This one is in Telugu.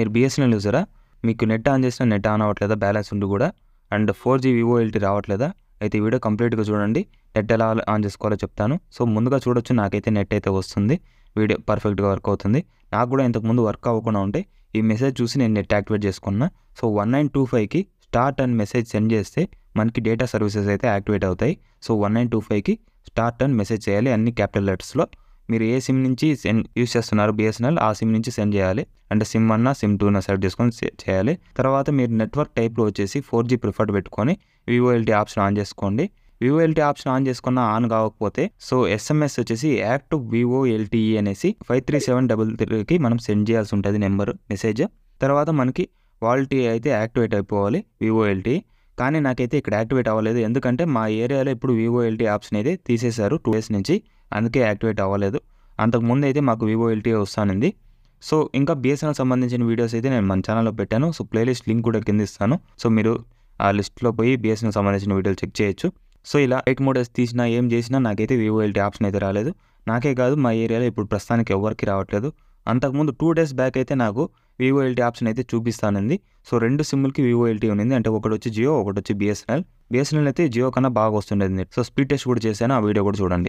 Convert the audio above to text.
మీరు బిఎస్ఎన్ఎల్ యూజరా మీకు నెట్ ఆన్ చేసినా నెట్ ఆన్ అవ్వట్లేదా బ్యాలెన్స్ ఉండి కూడా and four G VoLTE రావట్లేదా అయితే ఈ వీడియో కంప్లీట్గా చూడండి నెట్ ఎలా ఆన్ చేసుకోవాలో చెప్తాను సో ముందుగా చూడొచ్చు నాకైతే నెట్ అయితే వస్తుంది వీడియో పర్ఫెక్ట్గా వర్క్ అవుతుంది నాకు కూడా ఇంతకుముందు వర్క్ అవ్వకుండా ఉంటే ఈ మెసేజ్ చూసి నేను నెట్ యాక్టివేట్ చేసుకున్నా సో వన్ నైన్ టూ ఫైవ్కి స్టార్ట్ అండ్ మెసేజ్ సెండ్ చేస్తే మనకి డేటా సర్వీసెస్ అయితే యాక్టివేట్ అవుతాయి సో వన్ నైన్ టూ ఫైవ్కి స్టార్ట్ అండ్ మెసేజ్ చేయాలి అన్ని క్యాపిటల్ లెటర్స్లో మీరు ఏ సిమ్ నుంచి సెండ్ యూస్ చేస్తున్నారు బిఎస్ఎన్ఎల్ ఆ సిమ్ నుంచి సెండ్ చేయాలి అంటే సిమ్ అన్న సిమ్ టూ అన్న సెలెక్ట్ చేసుకొని చేయాలి తర్వాత మీరు నెట్వర్క్ టైప్లో వచ్చేసి ఫోర్ జీ ప్రిఫర్డ్ పెట్టుకొని వివోఎల్టీ ఆప్షన్ ఆన్ చేసుకోండి వివోఎల్టీ ఆప్షన్ ఆన్ చేసుకున్నా ఆన్ కాకపోతే సో ఎస్ఎంఎస్ వచ్చేసి యాక్ట్ వివోఎల్టీఈ అనేసి ఫైవ్ త్రీ సెవెన్ డబల్ త్రీకి మనం సెండ్ చేయాల్సి ఉంటుంది నెంబర్ మెసేజ్ తర్వాత మనకి వాల్టీ అయితే యాక్టివేట్ అయిపోవాలి వివోఎల్టీ కానీ నాకైతే ఇక్కడ యాక్టివేట్ అవ్వలేదు ఎందుకంటే మా ఏరియాలో ఇప్పుడు వివోఎల్టీ ఆప్షన్ అయితే తీసేశారు టూ డేస్ నుంచి అందుకే యాక్టివేట్ అవ్వలేదు అంతకుముందు అయితే మాకు వివో ఎల్టీ వస్తానుంది సో ఇంకా బిఎస్ఎన్ఎల్ సంబంధించిన వీడియోస్ అయితే నేను మన ఛానల్లో పెట్టాను సో ప్లేలిస్ట్ లింక్ కూడా కింద ఇస్తాను సో మీరు ఆ లిస్ట్లో పోయి బిఎస్ఎన్ఎల్ సంబంధించిన వీడియోలు చెక్ చేయొచ్చు సో ఇలా ఎయిట్ మోడల్స్ తీసినా ఏం చేసినా నాకైతే వివో ఎల్టీ ఆప్షన్ అయితే రాలేదు నాకే కాదు మా ఏరియాలో ఇప్పుడు ప్రస్తుతానికి ఎవరికి రావట్లేదు అంతకుముందు టూ డేస్ బ్యాక్ అయితే నాకు వివో ఎల్టీ ఆప్షన్ అయితే చూపిస్తానుంది సో రెండు సిమ్లకి వివో ఎల్టీ ఉంది అంటే ఒకటి వచ్చి జియో ఒకటి వచ్చి బిఎస్ఎన్ఎల్ బిఎస్ఎన్ఎల్ అయితే జియో కన్నా బాగా వస్తుండేది సో స్పీడ్ టెస్ట్ కూడా చేశాను ఆ వీడియో కూడా చూడండి